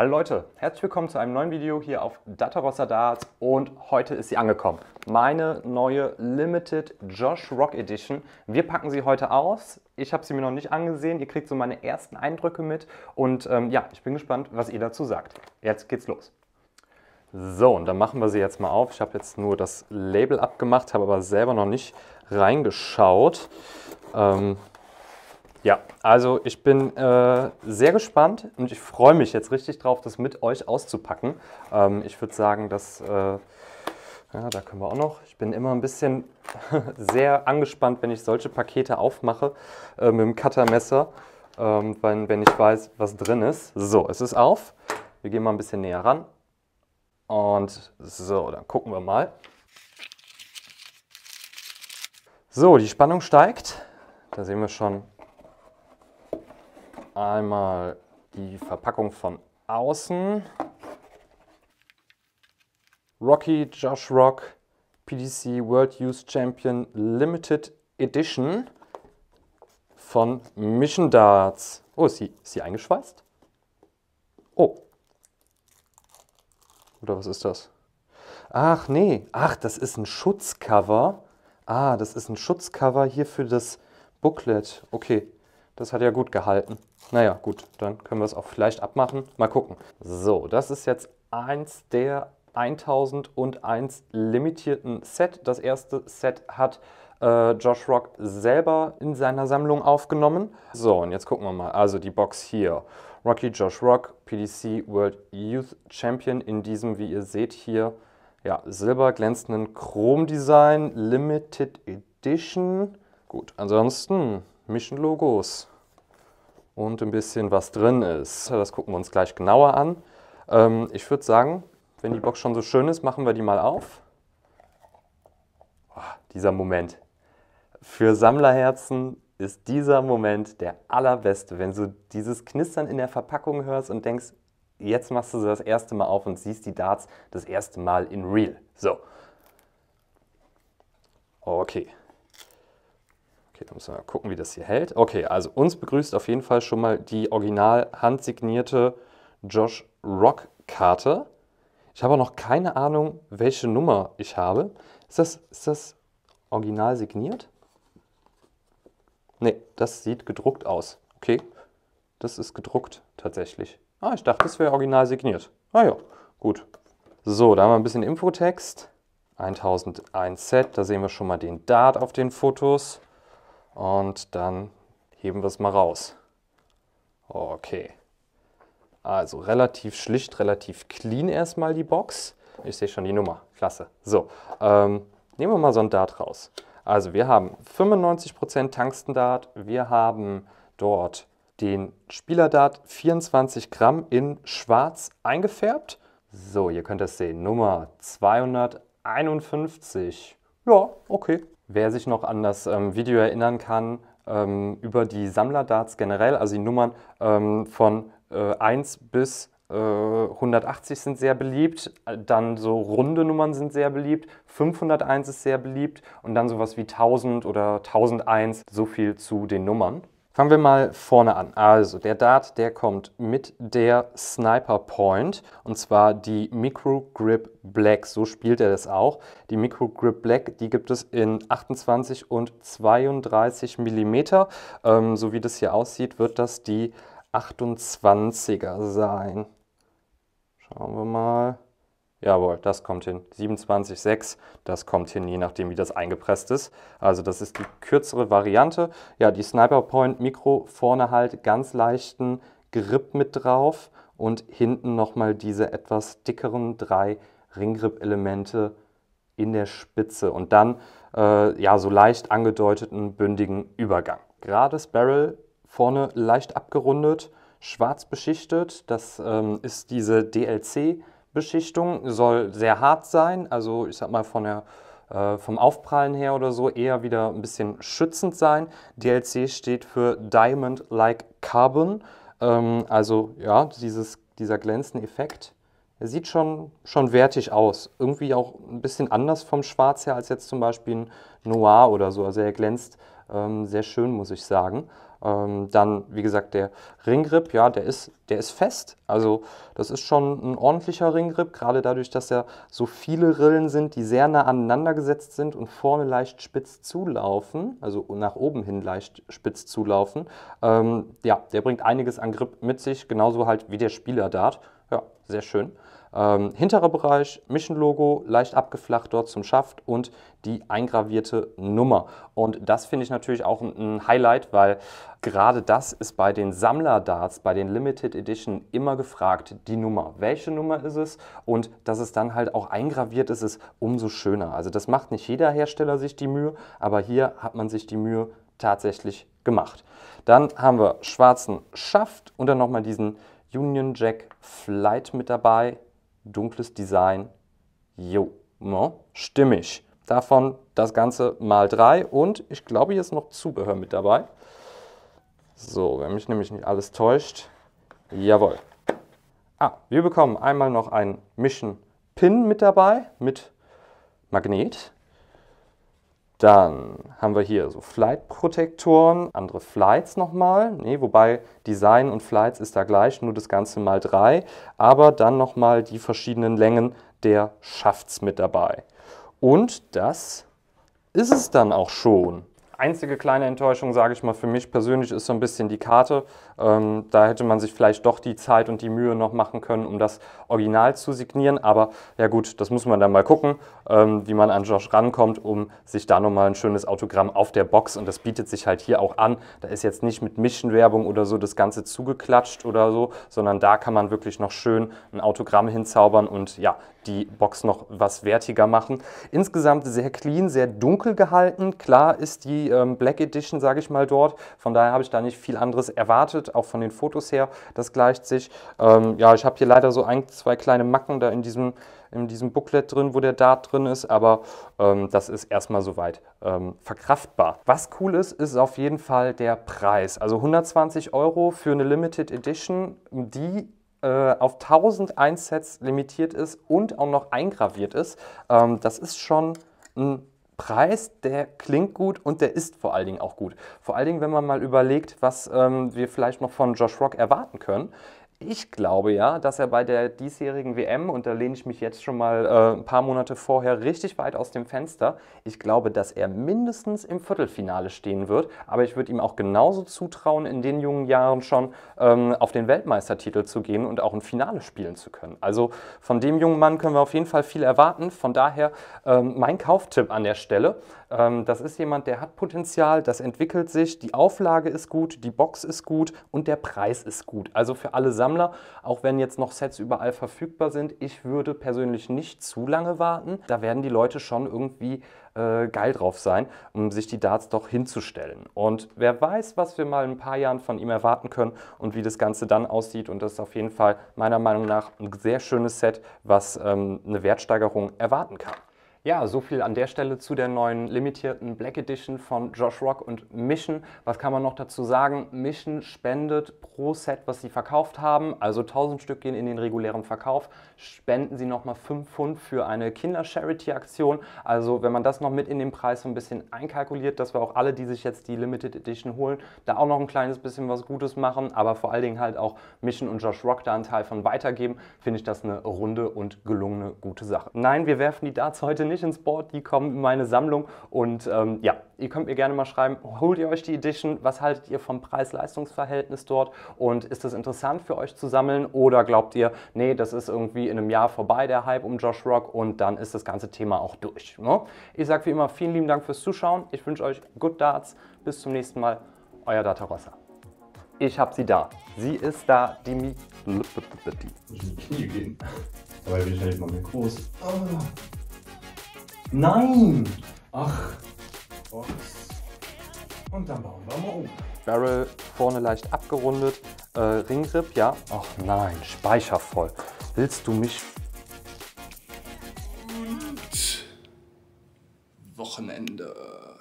Hallo Leute, herzlich willkommen zu einem neuen Video hier auf Datarossa Darts und heute ist sie angekommen. Meine neue Limited Josh Rock Edition. Wir packen sie heute aus. Ich habe sie mir noch nicht angesehen. Ihr kriegt so meine ersten Eindrücke mit und ähm, ja, ich bin gespannt, was ihr dazu sagt. Jetzt geht's los. So, und dann machen wir sie jetzt mal auf. Ich habe jetzt nur das Label abgemacht, habe aber selber noch nicht reingeschaut. Ähm, ja, also ich bin äh, sehr gespannt und ich freue mich jetzt richtig drauf, das mit euch auszupacken. Ähm, ich würde sagen, dass, äh, ja, da können wir auch noch. Ich bin immer ein bisschen sehr angespannt, wenn ich solche Pakete aufmache äh, mit dem Cuttermesser, ähm, wenn, wenn ich weiß, was drin ist. So, es ist auf. Wir gehen mal ein bisschen näher ran. Und so, dann gucken wir mal. So, die Spannung steigt. Da sehen wir schon Einmal die Verpackung von außen. Rocky Josh Rock PDC World Use Champion Limited Edition von Mission Darts. Oh, ist sie, ist sie eingeschweißt? Oh. Oder was ist das? Ach nee, ach, das ist ein Schutzcover. Ah, das ist ein Schutzcover hier für das Booklet. Okay, das hat ja gut gehalten. Naja, gut, dann können wir es auch vielleicht abmachen. Mal gucken. So, das ist jetzt eins der 1001 limitierten Set. Das erste Set hat äh, Josh Rock selber in seiner Sammlung aufgenommen. So, und jetzt gucken wir mal. Also die Box hier. Rocky Josh Rock, PDC World Youth Champion in diesem, wie ihr seht hier, ja, silberglänzenden Chrom-Design, Limited Edition. Gut, ansonsten Mission Logos und ein bisschen was drin ist. Das gucken wir uns gleich genauer an. Ähm, ich würde sagen, wenn die Box schon so schön ist, machen wir die mal auf. Oh, dieser Moment. Für Sammlerherzen ist dieser Moment der allerbeste, wenn du dieses Knistern in der Verpackung hörst und denkst, jetzt machst du sie das erste Mal auf und siehst die Darts das erste Mal in real. So. Okay. Okay, da müssen wir mal gucken, wie das hier hält. Okay, also uns begrüßt auf jeden Fall schon mal die original handsignierte Josh Rock-Karte. Ich habe auch noch keine Ahnung, welche Nummer ich habe. Ist das, ist das original signiert? Ne, das sieht gedruckt aus. Okay, das ist gedruckt tatsächlich. Ah, ich dachte, das wäre original signiert. Ah ja, gut. So, da haben wir ein bisschen Infotext. 1001 Set, da sehen wir schon mal den Dart auf den Fotos. Und dann heben wir es mal raus. Okay. Also relativ schlicht, relativ clean erstmal die Box. Ich sehe schon die Nummer. Klasse. So, ähm, nehmen wir mal so ein Dart raus. Also wir haben 95% Tangstendart. Wir haben dort den Spielerdart 24 Gramm in schwarz eingefärbt. So, ihr könnt das sehen. Nummer 251. Ja, okay, Wer sich noch an das ähm, Video erinnern kann ähm, über die Sammlerdarts generell, also die Nummern ähm, von äh, 1 bis äh, 180 sind sehr beliebt, dann so runde Nummern sind sehr beliebt, 501 ist sehr beliebt und dann sowas wie 1000 oder 1001, so viel zu den Nummern. Fangen wir mal vorne an. Also der Dart, der kommt mit der Sniper Point und zwar die Micro Grip Black. So spielt er das auch. Die Micro Grip Black, die gibt es in 28 und 32 mm. Ähm, so wie das hier aussieht, wird das die 28er sein. Schauen wir mal. Jawohl, das kommt hin. 27,6, das kommt hin, je nachdem wie das eingepresst ist. Also das ist die kürzere Variante. Ja, die Sniper Point Mikro vorne halt ganz leichten Grip mit drauf und hinten nochmal diese etwas dickeren drei Ringgrip-Elemente in der Spitze und dann äh, ja so leicht angedeuteten bündigen Übergang. Gerades Barrel vorne leicht abgerundet, schwarz beschichtet. Das ähm, ist diese DLC Beschichtung soll sehr hart sein, also ich sag mal von der, äh, vom Aufprallen her oder so eher wieder ein bisschen schützend sein. DLC steht für Diamond Like Carbon, ähm, also ja, dieses, dieser glänzende Effekt. Er sieht schon, schon wertig aus. Irgendwie auch ein bisschen anders vom Schwarz her als jetzt zum Beispiel ein Noir oder so. Also er glänzt ähm, sehr schön, muss ich sagen. Ähm, dann, wie gesagt, der Ringgrip, ja, der ist, der ist fest. Also das ist schon ein ordentlicher Ringgrip, gerade dadurch, dass ja so viele Rillen sind, die sehr nah aneinander gesetzt sind und vorne leicht spitz zulaufen, also nach oben hin leicht spitz zulaufen. Ähm, ja, der bringt einiges an Grip mit sich, genauso halt wie der Spielerdart. Ja, sehr schön. Ähm, hinterer Bereich Mission-Logo, leicht abgeflacht dort zum Schaft und die eingravierte Nummer. Und das finde ich natürlich auch ein, ein Highlight, weil gerade das ist bei den Sammler-Darts, bei den Limited Edition immer gefragt, die Nummer. Welche Nummer ist es? Und dass es dann halt auch eingraviert ist, ist umso schöner. Also das macht nicht jeder Hersteller sich die Mühe, aber hier hat man sich die Mühe tatsächlich gemacht. Dann haben wir schwarzen Schaft und dann nochmal diesen Union Jack Flight mit dabei dunkles Design, jo, no, stimmig. Davon das Ganze mal drei und ich glaube, hier ist noch Zubehör mit dabei. So, wenn mich nämlich nicht alles täuscht. Jawohl. Ah, wir bekommen einmal noch einen Mission Pin mit dabei, mit Magnet. Dann haben wir hier so Flight-Protektoren, andere Flights nochmal. Nee, wobei Design und Flights ist da gleich, nur das Ganze mal drei. Aber dann nochmal die verschiedenen Längen der Schafts mit dabei. Und das ist es dann auch schon einzige kleine Enttäuschung, sage ich mal, für mich persönlich ist so ein bisschen die Karte. Ähm, da hätte man sich vielleicht doch die Zeit und die Mühe noch machen können, um das Original zu signieren. Aber ja gut, das muss man dann mal gucken, ähm, wie man an Josh rankommt, um sich da nochmal ein schönes Autogramm auf der Box. Und das bietet sich halt hier auch an. Da ist jetzt nicht mit Mischenwerbung oder so das Ganze zugeklatscht oder so, sondern da kann man wirklich noch schön ein Autogramm hinzaubern und ja, die Box noch was wertiger machen. Insgesamt sehr clean, sehr dunkel gehalten. Klar ist die ähm, Black Edition, sage ich mal, dort. Von daher habe ich da nicht viel anderes erwartet, auch von den Fotos her. Das gleicht sich. Ähm, ja, ich habe hier leider so ein, zwei kleine Macken da in diesem, in diesem Booklet drin, wo der Dart drin ist, aber ähm, das ist erstmal soweit ähm, verkraftbar. Was cool ist, ist auf jeden Fall der Preis. Also 120 Euro für eine Limited Edition, die äh, auf 1001 Sets limitiert ist und auch noch eingraviert ist. Ähm, das ist schon ein Preis, der klingt gut und der ist vor allen Dingen auch gut. Vor allen Dingen, wenn man mal überlegt, was ähm, wir vielleicht noch von Josh Rock erwarten können ich glaube ja, dass er bei der diesjährigen WM, und da lehne ich mich jetzt schon mal äh, ein paar Monate vorher richtig weit aus dem Fenster, ich glaube, dass er mindestens im Viertelfinale stehen wird. Aber ich würde ihm auch genauso zutrauen, in den jungen Jahren schon ähm, auf den Weltmeistertitel zu gehen und auch ein Finale spielen zu können. Also von dem jungen Mann können wir auf jeden Fall viel erwarten. Von daher ähm, mein Kauftipp an der Stelle. Ähm, das ist jemand, der hat Potenzial, das entwickelt sich, die Auflage ist gut, die Box ist gut und der Preis ist gut. Also für alle Sammler Sammler, auch wenn jetzt noch Sets überall verfügbar sind. Ich würde persönlich nicht zu lange warten. Da werden die Leute schon irgendwie äh, geil drauf sein, um sich die Darts doch hinzustellen. Und wer weiß, was wir mal in ein paar Jahren von ihm erwarten können und wie das Ganze dann aussieht. Und das ist auf jeden Fall meiner Meinung nach ein sehr schönes Set, was ähm, eine Wertsteigerung erwarten kann. Ja, so viel an der Stelle zu der neuen limitierten Black Edition von Josh Rock und Mission. Was kann man noch dazu sagen? Mission spendet pro Set, was sie verkauft haben, also 1000 Stück gehen in den regulären Verkauf, spenden sie nochmal 5 Pfund für eine Kinder-Charity-Aktion. Also wenn man das noch mit in den Preis so ein bisschen einkalkuliert, dass wir auch alle, die sich jetzt die Limited Edition holen, da auch noch ein kleines bisschen was Gutes machen, aber vor allen Dingen halt auch Mission und Josh Rock da einen Teil von weitergeben, finde ich das eine runde und gelungene gute Sache. Nein, wir werfen die Darts heute nicht ins Board, die kommen in meine Sammlung. Und ähm, ja, ihr könnt mir gerne mal schreiben, holt ihr euch die Edition? Was haltet ihr vom Preis-Leistungs-Verhältnis dort? Und ist das interessant für euch zu sammeln? Oder glaubt ihr, nee, das ist irgendwie in einem Jahr vorbei, der Hype um Josh Rock? Und dann ist das ganze Thema auch durch. Ne? Ich sage wie immer vielen lieben Dank fürs Zuschauen. Ich wünsche euch Good Darts. Bis zum nächsten Mal. Euer Data Rossa. Ich habe sie da. Sie ist da, die Mi. Ich muss in die Knie gehen. Dabei bin ich halt mal mehr groß. Oh. Nein! Ach. Box. Und dann bauen wir mal um. Barrel vorne leicht abgerundet. Äh, Ringrip, ja. Ach nein, speichervoll. Willst du mich... Und Wochenende.